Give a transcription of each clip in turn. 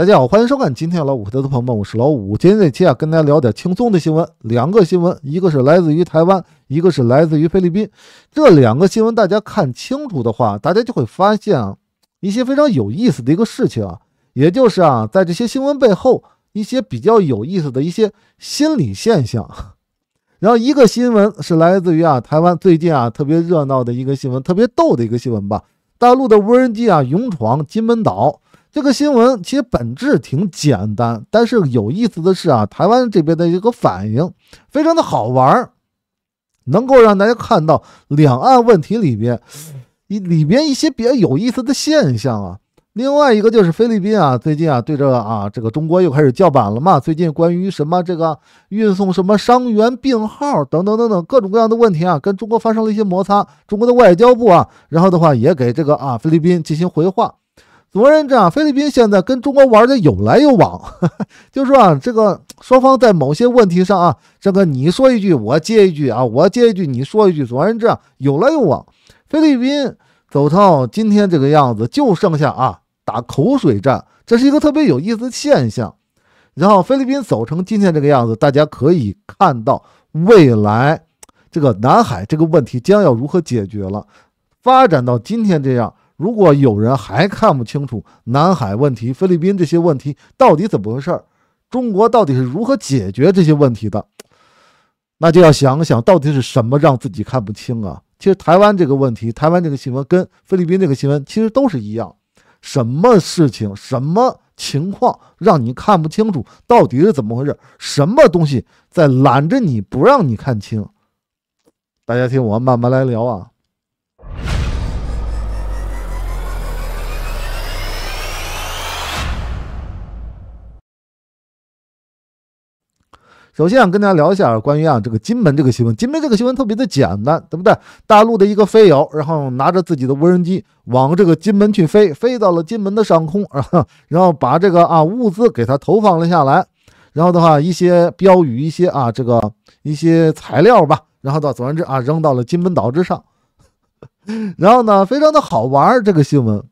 大家好，欢迎收看今天老五和他的朋友们》，我是老五。今天这期啊，跟大家聊点轻松的新闻，两个新闻，一个是来自于台湾，一个是来自于菲律宾。这两个新闻大家看清楚的话，大家就会发现啊，一些非常有意思的一个事情啊，也就是啊，在这些新闻背后一些比较有意思的一些心理现象。然后一个新闻是来自于啊台湾最近啊特别热闹的一个新闻，特别逗的一个新闻吧。大陆的无人机啊勇闯金门岛。这个新闻其实本质挺简单，但是有意思的是啊，台湾这边的一个反应非常的好玩，能够让大家看到两岸问题里边一里边一些比较有意思的现象啊。另外一个就是菲律宾啊，最近啊对这个啊这个中国又开始叫板了嘛。最近关于什么这个运送什么伤员、病号等等等等各种各样的问题啊，跟中国发生了一些摩擦。中国的外交部啊，然后的话也给这个啊菲律宾进行回话。总而言之啊，菲律宾现在跟中国玩的有来有往，就是说啊，这个双方在某些问题上啊，这个你说一句我接一句啊，我接一句你说一句，总而言之啊，有来有往。菲律宾走到今天这个样子，就剩下啊打口水战，这是一个特别有意思的现象。然后菲律宾走成今天这个样子，大家可以看到未来这个南海这个问题将要如何解决了，发展到今天这样。如果有人还看不清楚南海问题、菲律宾这些问题到底怎么回事儿，中国到底是如何解决这些问题的，那就要想想到底是什么让自己看不清啊。其实台湾这个问题、台湾这个新闻跟菲律宾这个新闻其实都是一样，什么事情、什么情况让你看不清楚到底是怎么回事？什么东西在拦着你不让你看清？大家听我慢慢来聊啊。首先跟大家聊一下关于啊这个金门这个新闻。金门这个新闻特别的简单，对不对？大陆的一个飞友，然后拿着自己的无人机往这个金门去飞，飞到了金门的上空啊，然后把这个啊物资给他投放了下来，然后的话一些标语，一些啊这个一些材料吧，然后到总而言之啊扔到了金门岛之上。然后呢，非常的好玩这个新闻。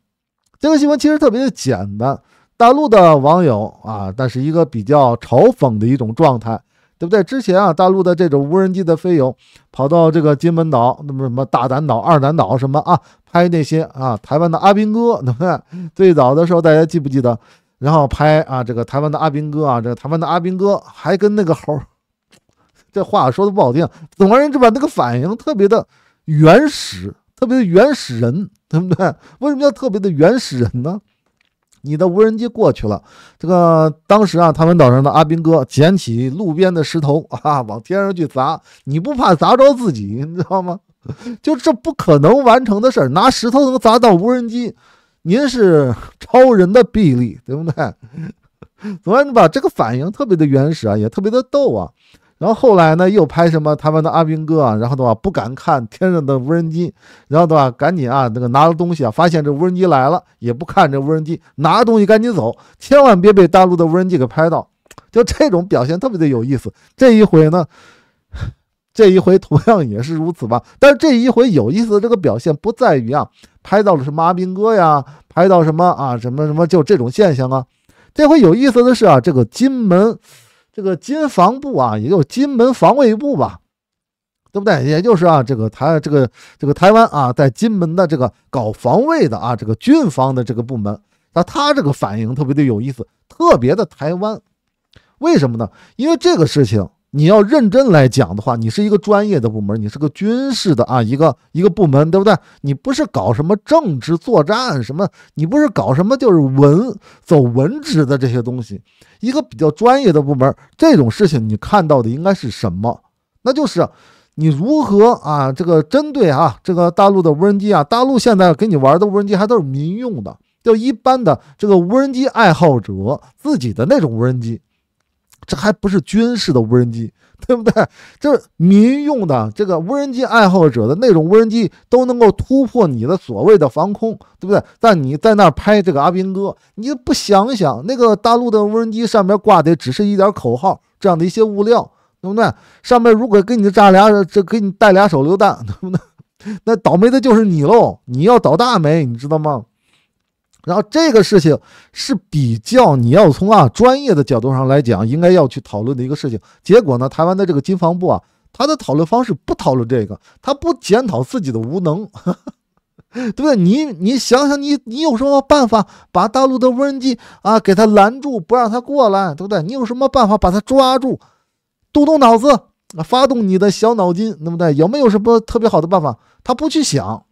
这个新闻其实特别的简单，大陆的网友啊，但是一个比较嘲讽的一种状态。对不对？之前啊，大陆的这种无人机的飞友跑到这个金门岛，那么什么大胆岛、二胆岛什么啊，拍那些啊台湾的阿兵哥，对不对？最早的时候，大家记不记得？然后拍啊这个台湾的阿兵哥啊，这台湾的阿兵哥还跟那个猴，这话说的不好听，总而言之吧，那个反应特别的原始，特别的原始人，对不对？为什么叫特别的原始人呢？你的无人机过去了，这个当时啊，台湾岛上的阿兵哥捡起路边的石头 啊，往天上去砸，你不怕砸着自己，你知道吗？就这不可能完成的事儿，拿石头能砸到无人机？您是超人的臂力，对不对？怎么你把这个反应特别的原始啊，也特别的逗啊。然后后来呢，又拍什么台湾的阿兵哥啊？然后的话不敢看天上的无人机，然后的话赶紧啊，那个拿着东西啊，发现这无人机来了，也不看这无人机，拿东西赶紧走，千万别被大陆的无人机给拍到。就这种表现特别的有意思。这一回呢，这一回同样也是如此吧。但是这一回有意思，的这个表现不在于啊，拍到了什么阿兵哥呀，拍到什么啊，什么什么，就这种现象啊。这回有意思的是啊，这个金门。这个金防部啊，也就金门防卫部吧，对不对？也就是啊，这个台这个这个台湾啊，在金门的这个搞防卫的啊，这个军方的这个部门，那他这个反应特别的有意思，特别的台湾，为什么呢？因为这个事情。你要认真来讲的话，你是一个专业的部门，你是个军事的啊，一个一个部门，对不对？你不是搞什么政治作战什么，你不是搞什么就是文走文职的这些东西，一个比较专业的部门，这种事情你看到的应该是什么？那就是你如何啊这个针对啊这个大陆的无人机啊，大陆现在给你玩的无人机还都是民用的，就一般的这个无人机爱好者自己的那种无人机。这还不是军事的无人机，对不对？这是民用的，这个无人机爱好者的那种无人机都能够突破你的所谓的防空，对不对？但你在那儿拍这个阿兵哥，你不想想，那个大陆的无人机上面挂的只是一点口号，这样的一些物料，对不对？上面如果给你炸俩，这给你带俩手榴弹，对不对？那倒霉的就是你喽！你要倒大霉，你知道吗？然后这个事情是比较你要从啊专业的角度上来讲，应该要去讨论的一个事情。结果呢，台湾的这个金防部啊，他的讨论方式不讨论这个，他不检讨自己的无能，对不对？你你想想，你你有什么办法把大陆的无人机啊给他拦住，不让他过来，对不对？你有什么办法把他抓住？动动脑子，发动你的小脑筋，对不对？有没有什么特别好的办法？他不去想。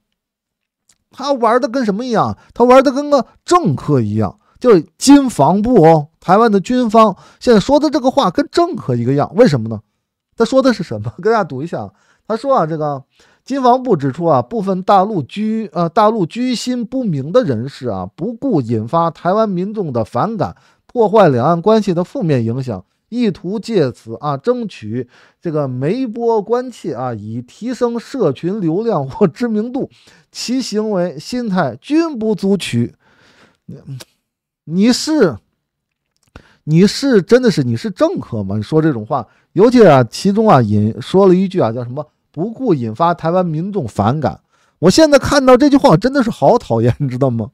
他玩的跟什么一样？他玩的跟个政客一样，就是金防部哦，台湾的军方现在说的这个话跟政客一个样，为什么呢？他说的是什么？跟大家读一下啊。他说啊，这个金防部指出啊，部分大陆居啊，大陆居心不明的人士啊，不顾引发台湾民众的反感，破坏两岸关系的负面影响。意图借此啊，争取这个媒播关切啊，以提升社群流量或知名度，其行为心态均不足取。你是你是真的是你是政客吗？你说这种话，尤其啊，其中啊引说了一句啊，叫什么不顾引发台湾民众反感。我现在看到这句话，真的是好讨厌，你知道吗？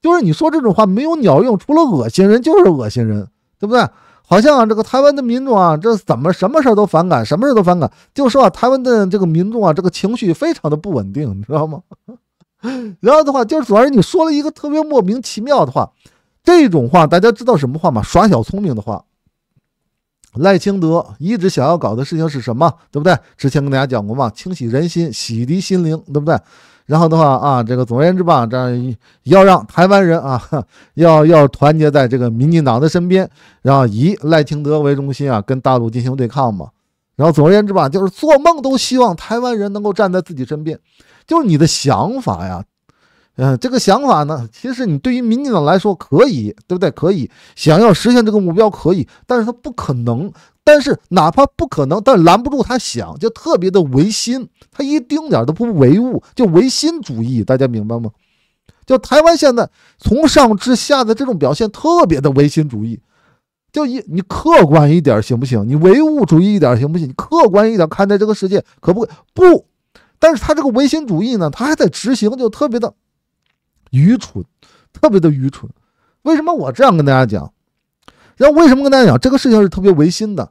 就是你说这种话没有鸟用，除了恶心人就是恶心人，对不对？好像这个台湾的民众啊，这怎么什么事都反感，什么事都反感，就说啊，台湾的这个民众啊，这个情绪非常的不稳定，你知道吗？然后的话，就是主要是你说了一个特别莫名其妙的话，这种话大家知道什么话吗？耍小聪明的话。赖清德一直想要搞的事情是什么，对不对？之前跟大家讲过嘛，清洗人心，洗涤心灵，对不对？然后的话啊，这个总而言之吧，这样要让台湾人啊，要要团结在这个民进党的身边，然后以赖清德为中心啊，跟大陆进行对抗嘛。然后总而言之吧，就是做梦都希望台湾人能够站在自己身边，就是你的想法呀。嗯，这个想法呢，其实你对于民进党来说可以，对不对？可以想要实现这个目标可以，但是他不可能。但是哪怕不可能，但拦不住他想，就特别的唯心，他一丁点儿都不唯物，就唯心主义。大家明白吗？就台湾现在从上至下的这种表现，特别的唯心主义。就一你客观一点行不行？你唯物主义一点行不行？你客观一点看待这个世界，可不可以？不，但是他这个唯心主义呢，他还在执行，就特别的。愚蠢，特别的愚蠢。为什么我这样跟大家讲？然后为什么跟大家讲这个事情是特别违心的？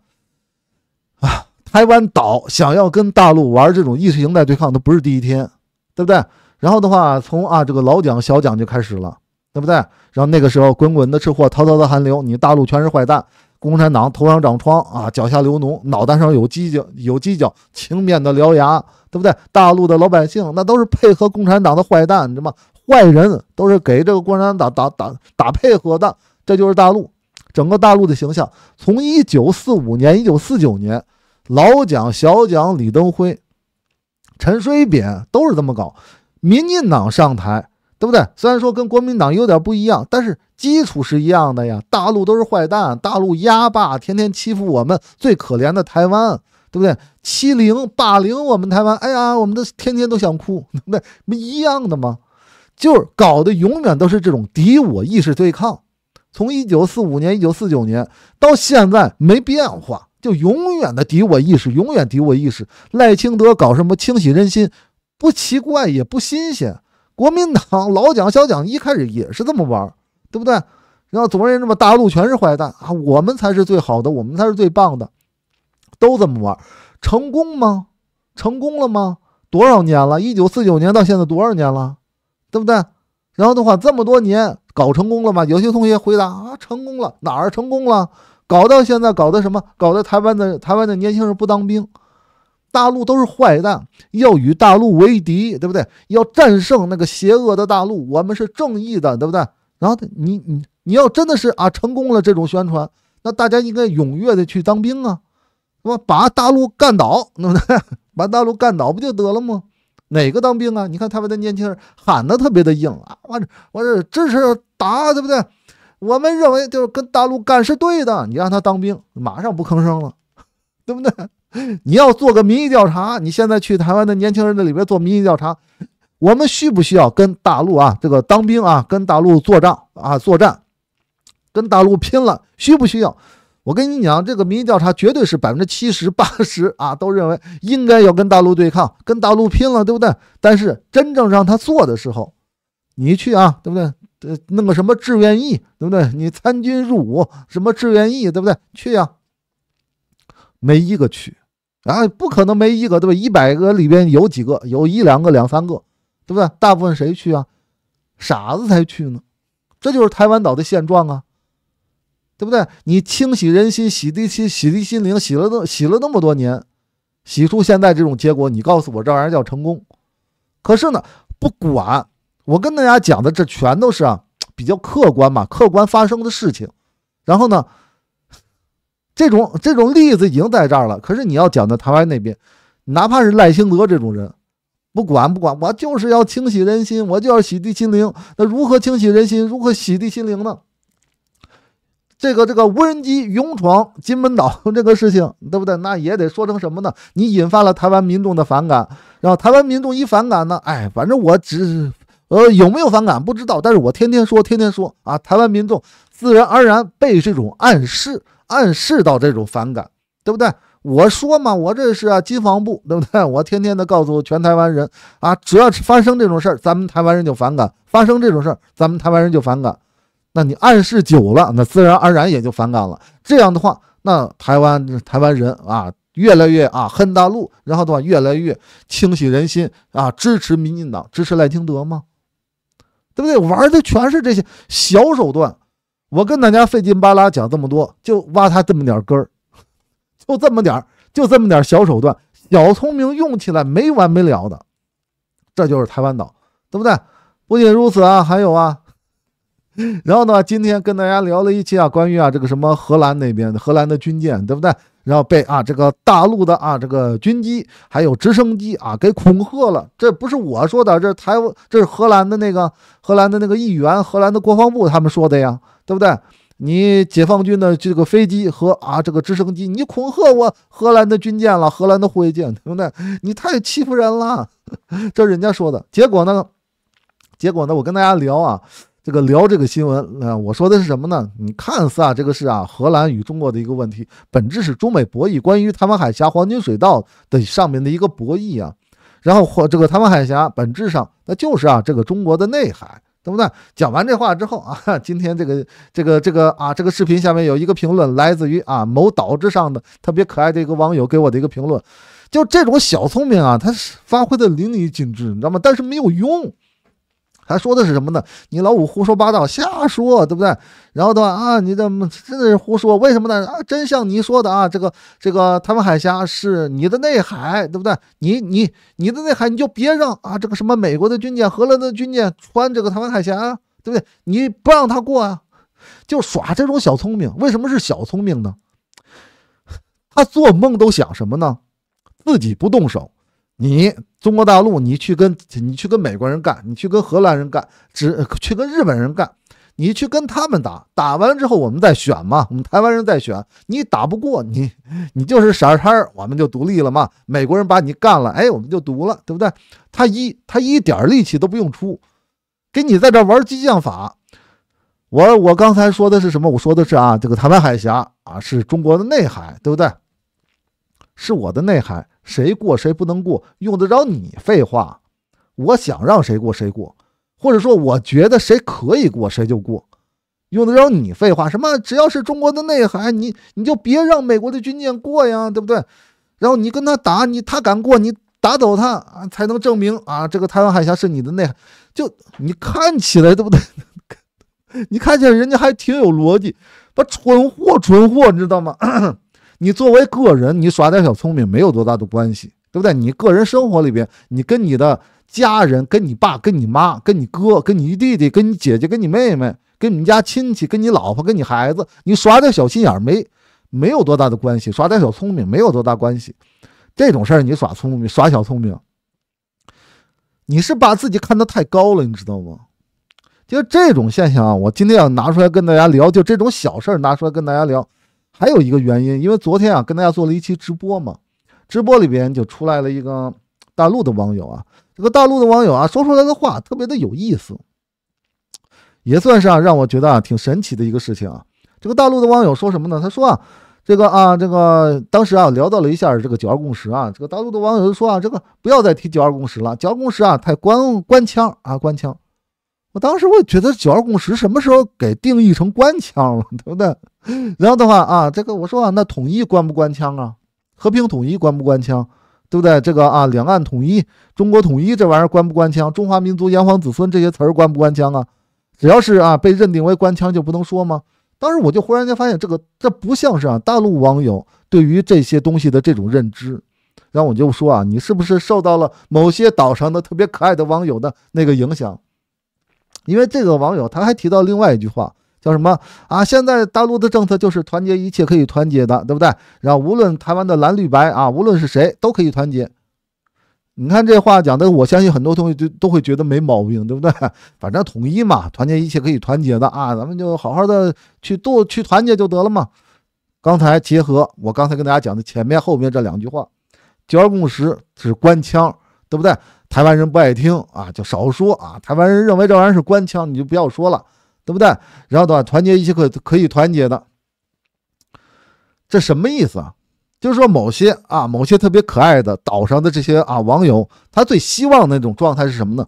啊，台湾岛想要跟大陆玩这种意识形态对抗，都不是第一天，对不对？然后的话，从啊这个老蒋、小蒋就开始了，对不对？然后那个时候，滚滚的赤货，滔滔的寒流，你大陆全是坏蛋，共产党头上长疮啊，脚下流脓，脑袋上有犄角，有犄角，青面的獠牙，对不对？大陆的老百姓那都是配合共产党的坏蛋，你知道吗？坏人都是给这个共产党打打打打配合的，这就是大陆整个大陆的形象。从一九四五年、一九四九年，老蒋、小蒋、李登辉、陈水扁都是这么搞。民进党上台，对不对？虽然说跟国民党有点不一样，但是基础是一样的呀。大陆都是坏蛋，大陆压霸，天天欺负我们最可怜的台湾，对不对？欺凌、霸凌我们台湾，哎呀，我们都天天都想哭，对，一样的吗？就是搞的永远都是这种敌我意识对抗，从一九四五年、一九四九年到现在没变化，就永远的敌我意识，永远敌我意识。赖清德搞什么清洗人心，不奇怪也不新鲜。国民党老蒋、小蒋一开始也是这么玩，对不对？然后总认为之么大陆全是坏蛋啊，我们才是最好的，我们才是最棒的，都这么玩，成功吗？成功了吗？多少年了？一九四九年到现在多少年了？对不对？然后的话，这么多年搞成功了吗？有些同学回答啊，成功了，哪儿成功了？搞到现在，搞的什么？搞的台湾的台湾的年轻人不当兵，大陆都是坏蛋，要与大陆为敌，对不对？要战胜那个邪恶的大陆，我们是正义的，对不对？然后你你你要真的是啊成功了这种宣传，那大家应该踊跃的去当兵啊，那么把大陆干倒，对不对？把大陆干倒不就得了吗？哪个当兵啊？你看台湾的年轻人喊得特别的硬啊！我我支持打，对不对？我们认为就是跟大陆干是对的。你让他当兵，马上不吭声了，对不对？你要做个民意调查，你现在去台湾的年轻人那里边做民意调查，我们需不需要跟大陆啊这个当兵啊，跟大陆作战啊作战，跟大陆拼了，需不需要？我跟你讲，这个民意调查绝对是百分之七十 八十啊，都认为应该要跟大陆对抗，跟大陆拼了，对不对？但是真正让他做的时候，你去啊，对不对？呃，弄个什么志愿役，对不对？你参军入伍，什么志愿役，对不对？去呀，没一个去，啊，不可能没一个，对吧？一百个里边有几个？有一两个、两三个，对不对？大部分谁去啊？傻子才去呢，这就是台湾岛的现状啊。对不对？你清洗人心，洗涤心，洗涤心灵，洗了那洗了那么多年，洗出现在这种结果。你告诉我，这玩意儿叫成功？可是呢，不管我跟大家讲的，这全都是啊，比较客观嘛，客观发生的事情。然后呢，这种这种例子已经在这儿了。可是你要讲到台湾那边，哪怕是赖清德这种人，不管不管，我就是要清洗人心，我就要洗涤心灵。那如何清洗人心？如何洗涤心灵呢？这个这个无人机勇闯金门岛 这个事情，对不对？那也得说成什么呢？你引发了台湾民众的反感，然后台湾民众一反感呢，哎，反正我只呃有没有反感不知道，但是我天天说，天天说啊，台湾民众自然而然被这种暗示暗示到这种反感，对不对？我说嘛，我这是啊金防部，对不对？我天天的告诉全台湾人啊，只要是发生这种事儿，咱们台湾人就反感；发生这种事儿，咱们台湾人就反感。那你暗示久了，那自然而然也就反感了。这样的话，那台湾台湾人啊，越来越啊恨大陆，然后的话越来越清洗人心啊，支持民进党，支持赖清德吗？对不对？玩的全是这些小手段。我跟大家费劲巴拉讲这么多，就挖他这么点根儿，就这么点儿，就这么点小手段、小聪明，用起来没完没了的。这就是台湾岛，对不对？不仅如此啊，还有啊。然后呢，今天跟大家聊了一期啊，关于啊这个什么荷兰那边荷兰的军舰，对不对？然后被啊这个大陆的啊这个军机还有直升机啊给恐吓了，这不是我说的，这是台湾这是荷兰的那个荷兰的那个议员、荷兰的国防部他们说的呀，对不对？你解放军的这个飞机和啊这个直升机，你恐吓我荷兰的军舰了，荷兰的护卫舰，对不对？你太欺负人了，这人家说的结果呢？结果呢？我跟大家聊啊。这个聊这个新闻啊，我说的是什么呢？你看似啊，这个是啊，荷兰与中国的一个问题，本质是中美博弈，关于台湾海峡黄金水道的上面的一个博弈啊。然后或这个台湾海峡，本质上那就是啊，这个中国的内海，对不对？讲完这话之后啊，今天这个这个这个啊，这个视频下面有一个评论，来自于啊某岛之上的特别可爱的一个网友给我的一个评论，就这种小聪明啊，他是发挥的淋漓尽致，你知道吗？但是没有用。他说的是什么呢？你老五胡说八道，瞎说，对不对？然后的话啊，你怎么真的是胡说？为什么呢？啊，真像你说的啊，这个这个台湾海峡是你的内海，对不对？你你你的内海你就别让啊，这个什么美国的军舰、荷兰的军舰穿这个台湾海峡啊，对不对？你不让他过啊，就耍这种小聪明。为什么是小聪明呢？他做梦都想什么呢？自己不动手。你中国大陆，你去跟你去跟美国人干，你去跟荷兰人干，只去跟日本人干，你去跟他们打，打完之后我们再选嘛，我们台湾人再选。你打不过你，你就是傻叉，我们就独立了嘛。美国人把你干了，哎，我们就独了，对不对？他一他一点力气都不用出，给你在这玩激将法。我我刚才说的是什么？我说的是啊，这个台湾海峡啊，是中国的内海，对不对？是我的内海。谁过谁不能过，用得着你废话？我想让谁过谁过，或者说我觉得谁可以过谁就过，用得着你废话？什么？只要是中国的内海，你你就别让美国的军舰过呀，对不对？然后你跟他打，你他敢过你打走他啊，才能证明啊，这个台湾海峡是你的内海。就你看起来对不对？你看起来人家还挺有逻辑，不蠢货，蠢货，你知道吗？你作为个人，你耍点小聪明没有多大的关系，对不对？你个人生活里边，你跟你的家人，跟你爸，跟你妈，跟你哥，跟你弟弟，跟你姐姐，跟你妹妹，跟你们家亲戚，跟你老婆，跟你孩子，你耍点小心眼没，没有多大的关系，耍点小聪明没有多大关系。这种事儿你耍聪明耍小聪明，你是把自己看得太高了，你知道吗？就这种现象啊，我今天要拿出来跟大家聊，就这种小事儿拿出来跟大家聊。还有一个原因，因为昨天啊，跟大家做了一期直播嘛，直播里边就出来了一个大陆的网友啊，这个大陆的网友啊，说出来的话特别的有意思，也算是啊，让我觉得啊，挺神奇的一个事情啊。这个大陆的网友说什么呢？他说啊，这个啊，这个当时啊，聊到了一下这个九二共识啊，这个大陆的网友就说啊，这个不要再提九二共识了，九二共识啊，太官官腔啊，官腔。我当时我觉得“九二共识”什么时候给定义成官腔了，对不对？然后的话啊，这个我说啊，那统一官不官腔啊？和平统一官不官腔，对不对？这个啊，两岸统一、中国统一这玩意儿官不官腔？中华民族炎黄子孙这些词儿官不官腔啊？只要是啊被认定为官腔就不能说吗？当时我就忽然间发现，这个这不像是啊大陆网友对于这些东西的这种认知。然后我就说啊，你是不是受到了某些岛上的特别可爱的网友的那个影响？因为这个网友他还提到另外一句话，叫什么啊？现在大陆的政策就是团结一切可以团结的，对不对？然后无论台湾的蓝绿白啊，无论是谁都可以团结。你看这话讲的，我相信很多同学就都会觉得没毛病，对不对？反正统一嘛，团结一切可以团结的啊，咱们就好好的去度去团结就得了嘛。刚才结合我刚才跟大家讲的前面后面这两句话，九二共识是官腔，对不对？台湾人不爱听啊，就少说啊。台湾人认为这玩意儿是官腔，你就不要说了，对不对？然后的话，团结一些可可以团结的，这什么意思啊？就是说某些啊，某些特别可爱的岛上的这些啊网友，他最希望的那种状态是什么呢？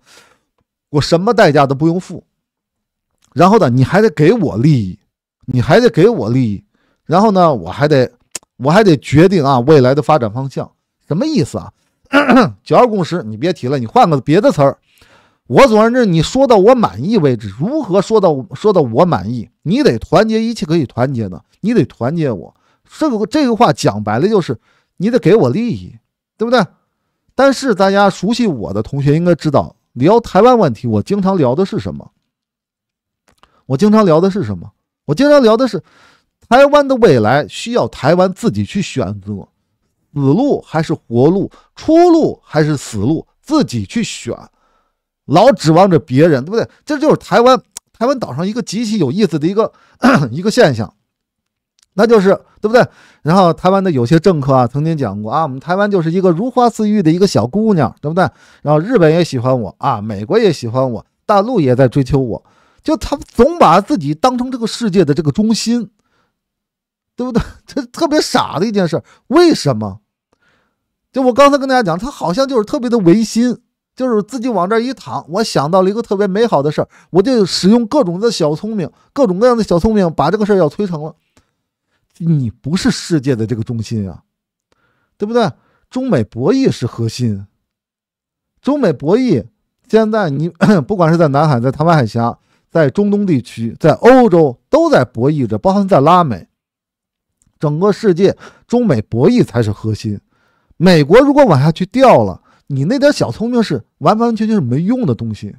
我什么代价都不用付，然后呢，你还得给我利益，你还得给我利益，然后呢，我还得我还得决定啊未来的发展方向，什么意思啊？九二共识，你别提了，你换个别的词儿。我总而言之，你说到我满意为止。如何说到说到我满意？你得团结一切可以团结的，你得团结我。这个这个话讲白了就是，你得给我利益，对不对？但是大家熟悉我的同学应该知道，聊台湾问题，我经常聊的是什么？我经常聊的是什么？我经常聊的是，台湾的未来需要台湾自己去选择。死路还是活路，出路还是死路，自己去选，老指望着别人，对不对？这就是台湾台湾岛上一个极其有意思的一个 一个现象，那就是对不对？然后台湾的有些政客啊，曾经讲过啊，我们台湾就是一个如花似玉的一个小姑娘，对不对？然后日本也喜欢我啊，美国也喜欢我，大陆也在追求我，就他总把自己当成这个世界的这个中心，对不对？这特别傻的一件事，为什么？就我刚才跟大家讲，他好像就是特别的唯心，就是自己往这一躺。我想到了一个特别美好的事儿，我就使用各种的小聪明，各种各样的小聪明，把这个事儿要推成了。你不是世界的这个中心啊，对不对？中美博弈是核心。中美博弈现在你 不管是在南海、在台湾海峡、在中东地区、在欧洲，都在博弈着，包含在拉美，整个世界中美博弈才是核心。美国如果往下去掉了，你那点小聪明是完完全全是没用的东西，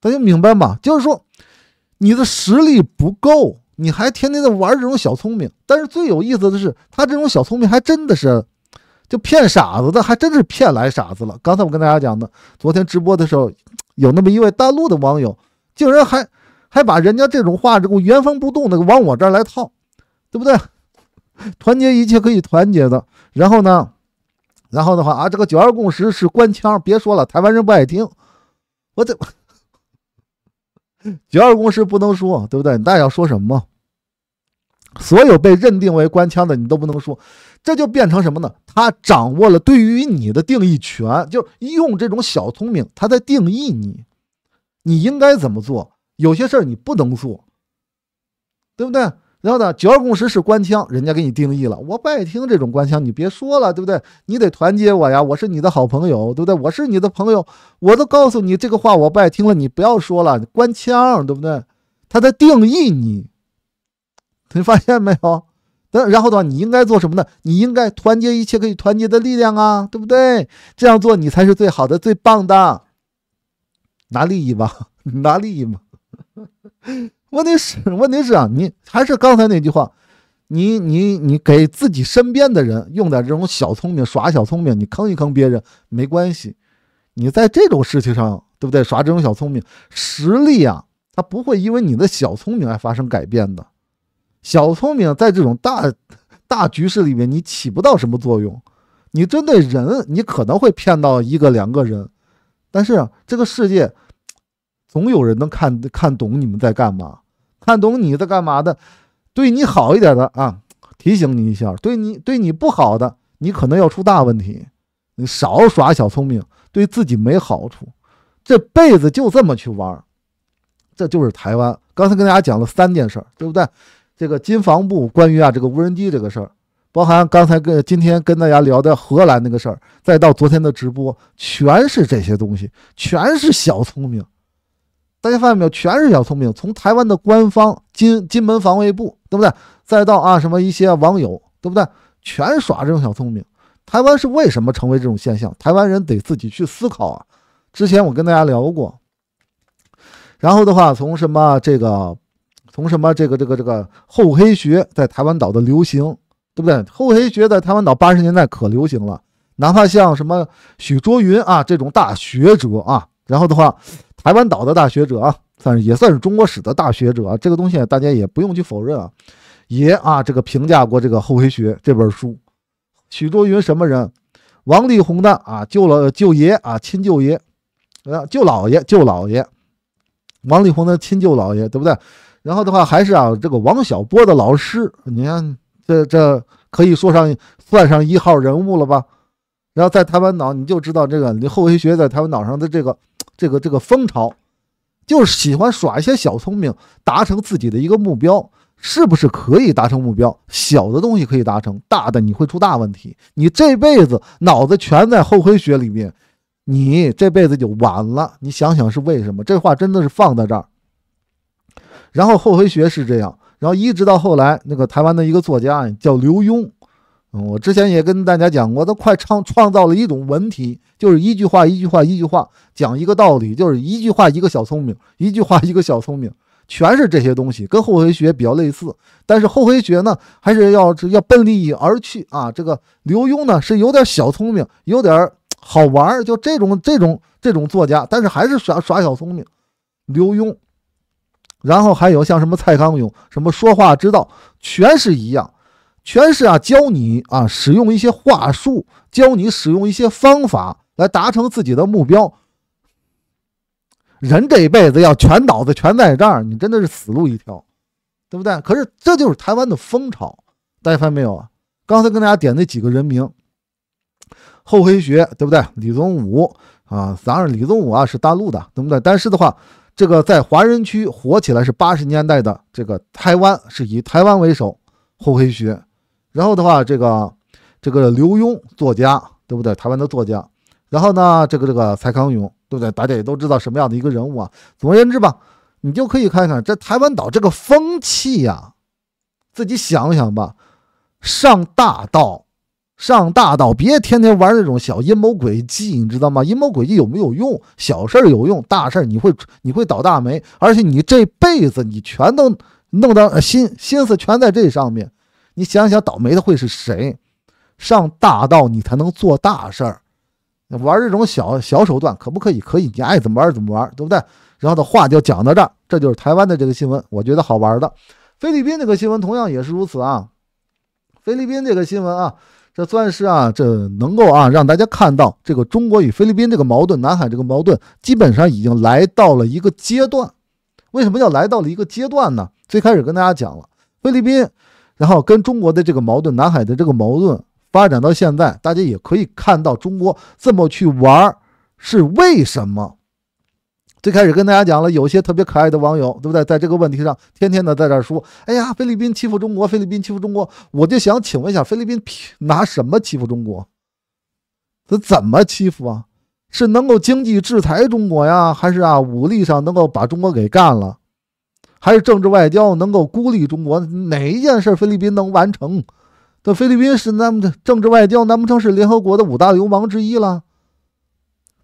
大家明白吗？就是说，你的实力不够，你还天天在玩这种小聪明。但是最有意思的是，他这种小聪明还真的是，就骗傻子的，还真是骗来傻子了。刚才我跟大家讲的，昨天直播的时候，有那么一位大陆的网友，竟然还还把人家这种话，个原封不动的往我这儿来套，对不对？团结一切可以团结的，然后呢，然后的话啊，这个九二共识是官腔，别说了，台湾人不爱听。我这 九二共识不能说，对不对？大家要说什么？所有被认定为官腔的，你都不能说。这就变成什么呢？他掌握了对于你的定义权，就用这种小聪明，他在定义你，你应该怎么做？有些事儿你不能做，对不对？然后呢，九二共识是官腔，人家给你定义了，我不爱听这种官腔，你别说了，对不对？你得团结我呀，我是你的好朋友，对不对？我是你的朋友，我都告诉你这个话，我不爱听了，你不要说了，官腔，对不对？他在定义你，你发现没有？等然后的话，你应该做什么呢？你应该团结一切可以团结的力量啊，对不对？这样做你才是最好的、最棒的，拿利益吧，拿利益嘛。问题是，问题是啊，你还是刚才那句话，你你你给自己身边的人用点这种小聪明，耍小聪明，你坑一坑别人没关系。你在这种事情上，对不对？耍这种小聪明，实力啊，他不会因为你的小聪明而发生改变的。小聪明在这种大大局势里面，你起不到什么作用。你针对人，你可能会骗到一个两个人，但是这个世界总有人能看看懂你们在干嘛。看懂你在干嘛的，对你好一点的啊，提醒你一下，对你对你不好的，你可能要出大问题。你少耍小聪明，对自己没好处。这辈子就这么去玩，这就是台湾。刚才跟大家讲了三件事对不对？这个金防部关于啊这个无人机这个事儿，包含刚才跟今天跟大家聊的荷兰那个事儿，再到昨天的直播，全是这些东西，全是小聪明。大家发现没有，全是小聪明。从台湾的官方金金门防卫部，对不对？再到啊什么一些网友，对不对？全耍这种小聪明。台湾是为什么成为这种现象？台湾人得自己去思考啊。之前我跟大家聊过，然后的话，从什么这个，从什么这个这个这个厚黑学在台湾岛的流行，对不对？厚黑学在台湾岛八十年代可流行了，哪怕像什么许卓云啊这种大学者啊，然后的话。台湾岛的大学者啊，算是也算是中国史的大学者啊，这个东西大家也不用去否认啊。也啊，这个评价过这个《后黑学》这本书。许多云什么人？王力宏的啊，舅了舅爷啊，亲舅爷，呃，舅姥爷，舅姥爷。王力宏的亲舅姥爷，对不对？然后的话，还是啊，这个王小波的老师。你看，这这可以说上算上一号人物了吧？然后在台湾岛，你就知道这个你后黑学在台湾岛上的这个。这个这个风潮，就是喜欢耍一些小聪明，达成自己的一个目标，是不是可以达成目标？小的东西可以达成，大的你会出大问题。你这辈子脑子全在后黑学里面，你这辈子就完了。你想想是为什么？这话真的是放在这儿。然后后黑学是这样，然后一直到后来那个台湾的一个作家叫刘墉。嗯，我之前也跟大家讲过，他快创创造了一种文体，就是一句话，一句话，一句话讲一个道理，就是一句话一个小聪明，一句话一个小聪明，全是这些东西，跟后黑学比较类似。但是后黑学呢，还是要要奔利益而去啊。这个刘墉呢，是有点小聪明，有点好玩，就这种这种这种作家，但是还是耍耍小聪明。刘墉，然后还有像什么蔡康永，什么说话之道，全是一样。全是啊，教你啊，使用一些话术，教你使用一些方法来达成自己的目标。人这一辈子要全脑子全在这儿，你真的是死路一条，对不对？可是这就是台湾的风潮，大家发现没有啊？刚才跟大家点那几个人名，后黑学，对不对？李宗武啊，当然李宗武啊是大陆的，对不对？但是的话，这个在华人区火起来是八十年代的，这个台湾是以台湾为首，后黑学。然后的话，这个这个刘墉作家，对不对？台湾的作家。然后呢，这个这个蔡康永，对不对？大家也都知道什么样的一个人物。啊。总而言之吧，你就可以看看这台湾岛这个风气呀，自己想想吧。上大道，上大道，别天天玩那种小阴谋诡计，你知道吗？阴谋诡计有没有用？小事儿有用，大事儿你会你会倒大霉，而且你这辈子你全都弄到心心思全在这上面。你想想，倒霉的会是谁？上大道你才能做大事儿，玩这种小小手段可不可以？可以，你爱怎么玩怎么玩，对不对？然后的话就讲到这儿，这就是台湾的这个新闻，我觉得好玩的。菲律宾这个新闻同样也是如此啊。菲律宾这个新闻啊，这算是啊，这能够啊让大家看到这个中国与菲律宾这个矛盾，南海这个矛盾，基本上已经来到了一个阶段。为什么要来到了一个阶段呢？最开始跟大家讲了菲律宾。然后跟中国的这个矛盾，南海的这个矛盾发展到现在，大家也可以看到中国这么去玩是为什么？最开始跟大家讲了，有些特别可爱的网友，对不对？在这个问题上，天天的在这说：“哎呀，菲律宾欺负中国，菲律宾欺负中国。”我就想请问一下，菲律宾拿什么欺负中国？他怎么欺负啊？是能够经济制裁中国呀，还是啊武力上能够把中国给干了？还是政治外交能够孤立中国？哪一件事菲律宾能完成？这菲律宾是那么的政治外交，难不成是联合国的五大流氓之一了？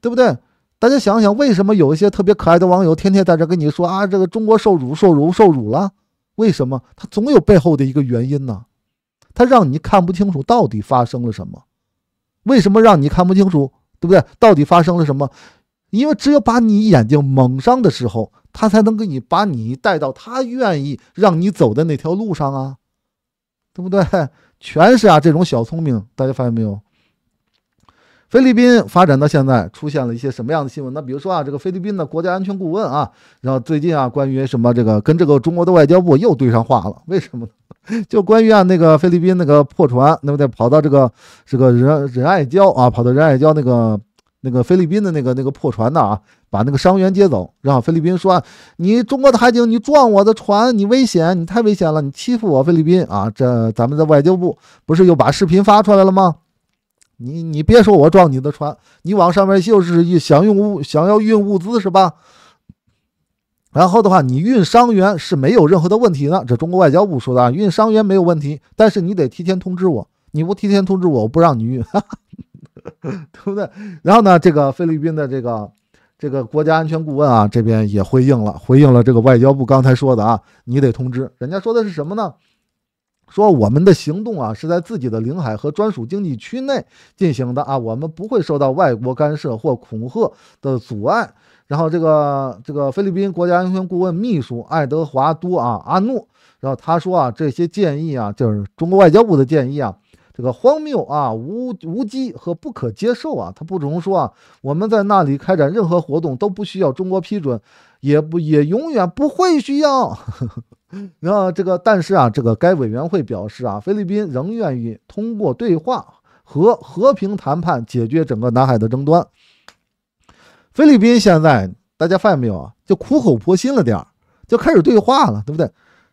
对不对？大家想想，为什么有一些特别可爱的网友天天在这跟你说啊，这个中国受辱、受辱、受辱了？为什么？他总有背后的一个原因呢？他让你看不清楚到底发生了什么？为什么让你看不清楚？对不对？到底发生了什么？因为只有把你眼睛蒙上的时候。他才能给你把你带到他愿意让你走的那条路上啊，对不对？全是啊这种小聪明，大家发现没有？菲律宾发展到现在出现了一些什么样的新闻？那比如说啊，这个菲律宾的国家安全顾问啊，然后最近啊，关于什么这个跟这个中国的外交部又对上话了，为什么呢？就关于啊那个菲律宾那个破船，那么得跑到这个这个仁仁爱礁啊，跑到仁爱礁那个。那个菲律宾的那个那个破船的啊，把那个伤员接走，让菲律宾说你中国的海警，你撞我的船，你危险，你太危险了，你欺负我菲律宾啊！这咱们的外交部不是又把视频发出来了吗？你你别说我撞你的船，你往上面就是想用物，想要运物资是吧？然后的话，你运伤员是没有任何的问题的。这中国外交部说的啊，运伤员没有问题，但是你得提前通知我，你不提前通知我，我不让你运。对不对？然后呢，这个菲律宾的这个这个国家安全顾问啊，这边也回应了，回应了这个外交部刚才说的啊，你得通知人家说的是什么呢？说我们的行动啊是在自己的领海和专属经济区内进行的啊，我们不会受到外国干涉或恐吓的阻碍。然后这个这个菲律宾国家安全顾问秘书爱德华多啊阿诺，然后他说啊，这些建议啊，就是中国外交部的建议啊。这个荒谬啊，无无稽和不可接受啊！他不容说啊，我们在那里开展任何活动都不需要中国批准，也不也永远不会需要。那 这个，但是啊，这个该委员会表示啊，菲律宾仍愿意通过对话和和平谈判解决整个南海的争端。菲律宾现在大家发现没有啊？就苦口婆心了点儿，就开始对话了，对不对？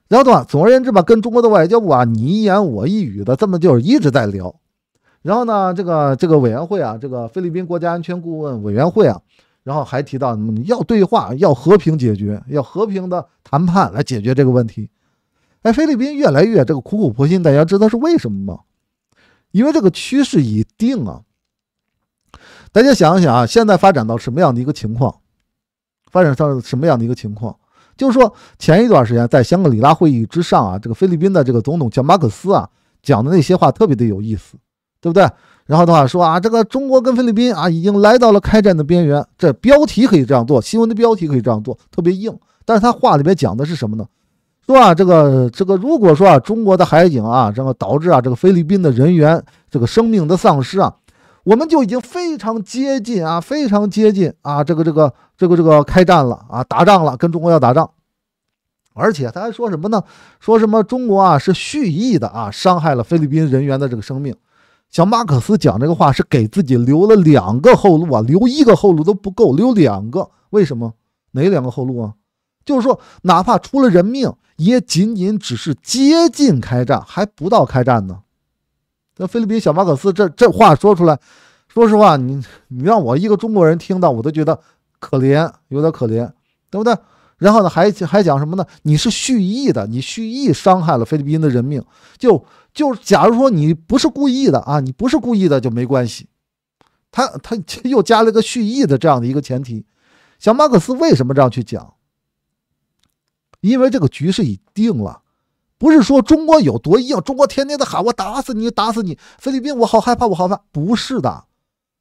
然后的话，总而言之吧，跟中国的外交部啊，你一言我一语的，这么就是一直在聊。然后呢，这个这个委员会啊，这个菲律宾国家安全顾问委员会啊，然后还提到你要对话，要和平解决，要和平的谈判来解决这个问题。哎，菲律宾越来越这个苦口婆心，大家知道是为什么吗？因为这个趋势已定啊。大家想想啊，现在发展到什么样的一个情况？发展到什么样的一个情况？就是说，前一段时间在香格里拉会议之上啊，这个菲律宾的这个总统叫马克思啊讲的那些话特别的有意思，对不对？然后的话说啊，这个中国跟菲律宾啊已经来到了开战的边缘。这标题可以这样做，新闻的标题可以这样做，特别硬。但是他话里面讲的是什么呢？说啊，这个这个如果说啊中国的海警啊，然后导致啊这个菲律宾的人员这个生命的丧失啊。我们就已经非常接近啊，非常接近啊，这个这个这个这个开战了啊，打仗了，跟中国要打仗，而且他还说什么呢？说什么中国啊是蓄意的啊，伤害了菲律宾人员的这个生命。小马克思讲这个话是给自己留了两个后路啊，留一个后路都不够，留两个为什么？哪两个后路啊？就是说，哪怕出了人命，也仅仅只是接近开战，还不到开战呢。那菲律宾小马克思这这话说出来，说实话，你你让我一个中国人听到，我都觉得可怜，有点可怜，对不对？然后呢，还还讲什么呢？你是蓄意的，你蓄意伤害了菲律宾的人命，就就假如说你不是故意的啊，你不是故意的就没关系。他他 又加了个蓄意的这样的一个前提。小马克思为什么这样去讲？因为这个局势已定了。不是说中国有多硬，中国天天的喊我打死你，打死你，菲律宾，我好害怕，我好怕。不是的，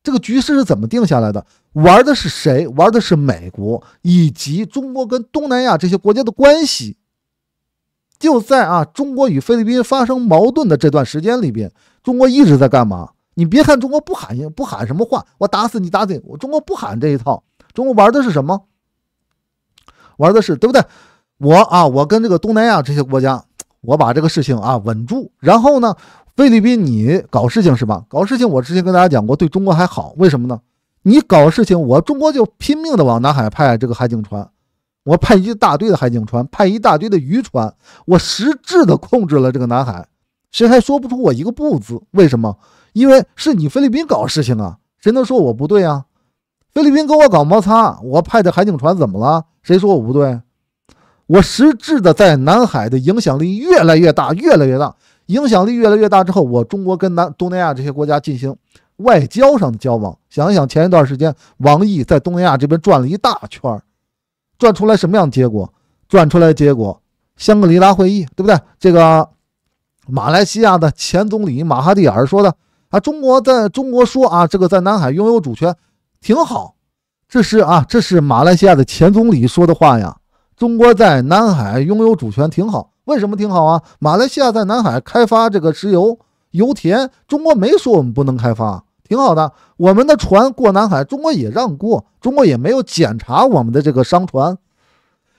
这个局势是怎么定下来的？玩的是谁？玩的是美国以及中国跟东南亚这些国家的关系。就在啊，中国与菲律宾发生矛盾的这段时间里边，中国一直在干嘛？你别看中国不喊不喊什么话，我打死你打死你，我中国不喊这一套。中国玩的是什么？玩的是对不对？我啊，我跟这个东南亚这些国家。我把这个事情啊稳住，然后呢，菲律宾你搞事情是吧？搞事情，我之前跟大家讲过，对中国还好，为什么呢？你搞事情，我中国就拼命的往南海派这个海警船，我派一大堆的海警船，派一大堆的渔船，我实质的控制了这个南海，谁还说不出我一个不字？为什么？因为是你菲律宾搞事情啊，谁能说我不对啊？菲律宾跟我搞摩擦，我派的海警船怎么了？谁说我不对？我实质的在南海的影响力越来越大，越来越大，影响力越来越大之后，我中国跟南东南亚这些国家进行外交上的交往。想一想，前一段时间王毅在东南亚这边转了一大圈儿，转出来什么样的结果？转出来的结果，香格里拉会议，对不对？这个马来西亚的前总理马哈蒂尔说的啊，中国在中国说啊，这个在南海拥有主权挺好，这是啊，这是马来西亚的前总理说的话呀。中国在南海拥有主权挺好，为什么挺好啊？马来西亚在南海开发这个石油油田，中国没说我们不能开发，挺好的。我们的船过南海，中国也让过，中国也没有检查我们的这个商船。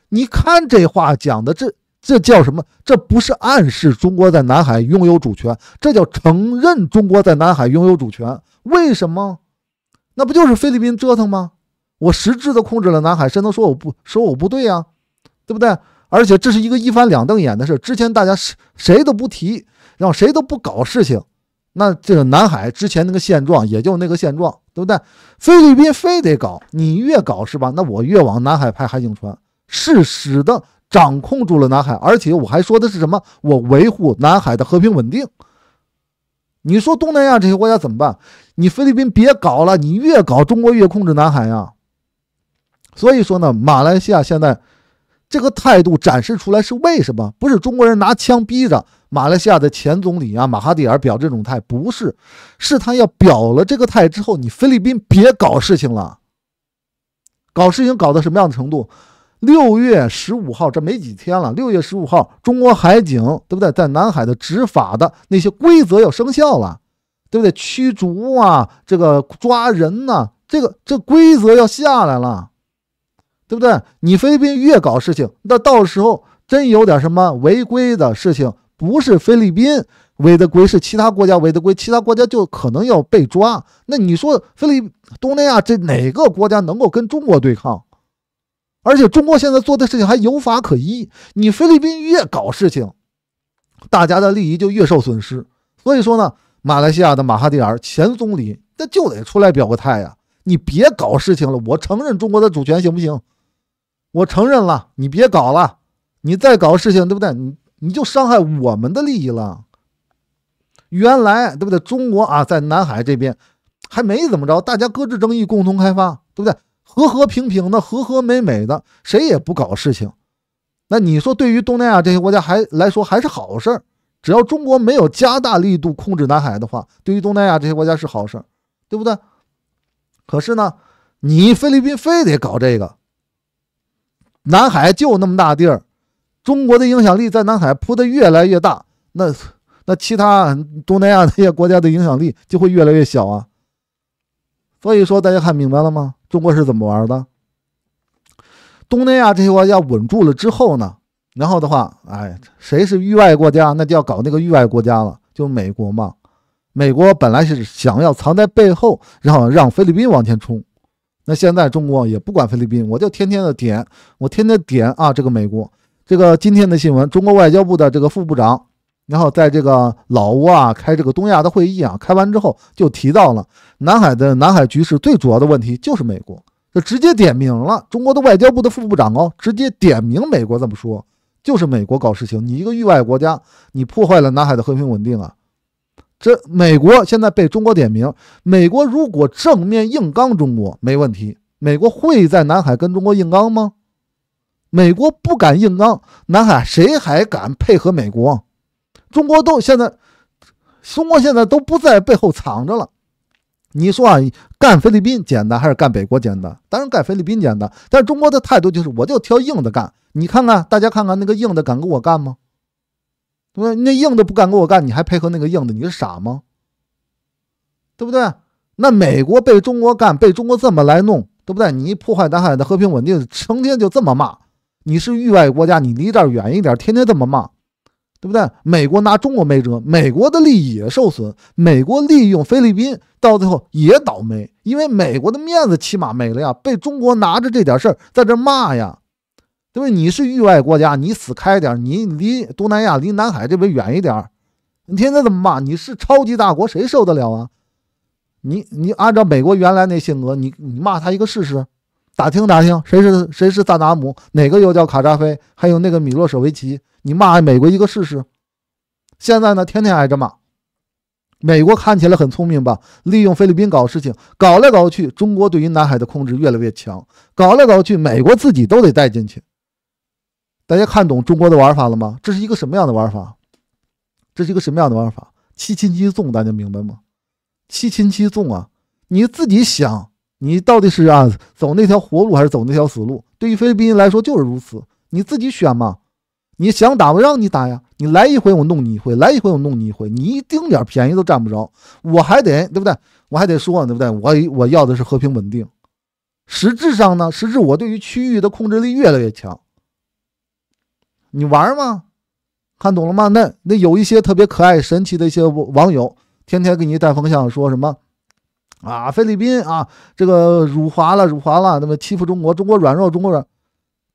你看这话讲的，这这叫什么？这不是暗示中国在南海拥有主权，这叫承认中国在南海拥有主权。为什么？那不就是菲律宾折腾吗？我实质的控制了南海，谁能说我不说我不对呀？对不对？而且这是一个一翻两瞪眼的事。之前大家是谁都不提，然后谁都不搞事情，那这个南海之前那个现状也就那个现状，对不对？菲律宾非得搞，你越搞是吧？那我越往南海派海警船，是使得掌控住了南海。而且我还说的是什么？我维护南海的和平稳定。你说东南亚这些国家怎么办？你菲律宾别搞了，你越搞，中国越控制南海呀。所以说呢，马来西亚现在。这个态度展示出来是为什么？不是中国人拿枪逼着马来西亚的前总理啊马哈蒂尔表这种态，不是，是他要表了这个态之后，你菲律宾别搞事情了。搞事情搞到什么样的程度？六月十五号这没几天了，六月十五号中国海警对不对，在南海的执法的那些规则要生效了，对不对？驱逐啊，这个抓人呢，这个这规则要下来了。对不对？你菲律宾越搞事情，那到时候真有点什么违规的事情，不是菲律宾违的规，是其他国家违的规，其他国家就可能要被抓。那你说，菲律东南亚这哪个国家能够跟中国对抗？而且中国现在做的事情还有法可依。你菲律宾越搞事情，大家的利益就越受损失。所以说呢，马来西亚的马哈蒂尔前总理那就得出来表个态呀！你别搞事情了，我承认中国的主权，行不行？我承认了，你别搞了，你再搞事情，对不对？你你就伤害我们的利益了。原来，对不对？中国啊，在南海这边还没怎么着，大家搁置争议，共同开发，对不对？和和平平的，和和美美的，谁也不搞事情。那你说，对于东南亚这些国家还来说还是好事儿。只要中国没有加大力度控制南海的话，对于东南亚这些国家是好事儿，对不对？可是呢，你菲律宾非得搞这个。南海就那么大地儿，中国的影响力在南海铺的越来越大，那那其他东南亚那些国家的影响力就会越来越小啊。所以说，大家看明白了吗？中国是怎么玩的？东南亚这些国家稳住了之后呢，然后的话，哎，谁是域外国家，那就要搞那个域外国家了，就美国嘛。美国本来是想要藏在背后，让让菲律宾往前冲。那现在中国也不管菲律宾，我就天天的点，我天天点啊，这个美国，这个今天的新闻，中国外交部的这个副部长，然后在这个老挝啊开这个东亚的会议啊，开完之后就提到了南海的南海局势最主要的问题就是美国，就直接点名了中国的外交部的副部长哦，直接点名美国这么说，就是美国搞事情，你一个域外国家，你破坏了南海的和平稳定啊。这美国现在被中国点名，美国如果正面硬刚中国没问题，美国会在南海跟中国硬刚吗？美国不敢硬刚南海，谁还敢配合美国？中国都现在，中国现在都不在背后藏着了。你说啊，干菲律宾简单还是干北国简单？当然干菲律宾简单，但是中国的态度就是我就挑硬的干。你看看大家看看那个硬的敢跟我干吗？对，那硬的不干跟我干，你还配合那个硬的，你是傻吗？对不对？那美国被中国干，被中国这么来弄，对不对？你破坏南海的和平稳定，成天就这么骂，你是域外国家，你离这儿远一点，天天这么骂，对不对？美国拿中国没辙，美国的利益也受损，美国利用菲律宾到最后也倒霉，因为美国的面子起码没了呀，被中国拿着这点事儿在这骂呀。对吧？你是域外国家，你死开点，你离东南亚、离南海这边远一点。你天天怎么骂？你是超级大国，谁受得了啊？你你按照美国原来那性格，你你骂他一个试试，打听打听谁是谁是萨达姆，哪个又叫卡扎菲，还有那个米洛舍维奇，你骂美国一个试试。现在呢，天天挨着骂。美国看起来很聪明吧？利用菲律宾搞事情，搞来搞去，中国对于南海的控制越来越强，搞来搞去，美国自己都得带进去。大家看懂中国的玩法了吗？这是一个什么样的玩法？这是一个什么样的玩法？七擒七纵，大家明白吗？七擒七纵啊，你自己想，你到底是啊走那条活路还是走那条死路？对于菲律宾来说就是如此，你自己选嘛。你想打我让你打呀，你来一回我弄你一回，来一回我弄你一回，你一丁点便宜都占不着，我还得对不对？我还得说对不对？我我要的是和平稳定。实质上呢，实质我对于区域的控制力越来越强。你玩吗？看懂了吗？那那有一些特别可爱、神奇的一些网友，天天给你带风向，说什么啊，菲律宾啊，这个辱华了，辱华了，那么欺负中国，中国软弱，中国软，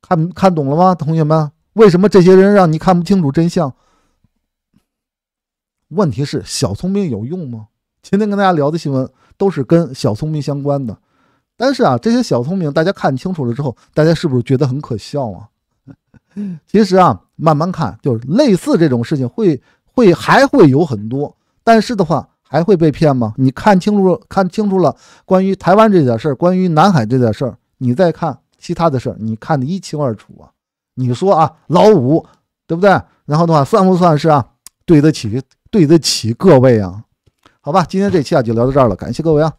看看懂了吗，同学们？为什么这些人让你看不清楚真相？问题是小聪明有用吗？今天跟大家聊的新闻都是跟小聪明相关的，但是啊，这些小聪明大家看清楚了之后，大家是不是觉得很可笑啊？其实啊，慢慢看，就是类似这种事情会会还会有很多，但是的话还会被骗吗？你看清楚，看清楚了关于台湾这点事儿，关于南海这点事儿，你再看其他的事儿，你看的一清二楚啊！你说啊，老五，对不对？然后的话，算不算是啊对得起对得起各位啊？好吧，今天这期啊就聊到这儿了，感谢各位啊！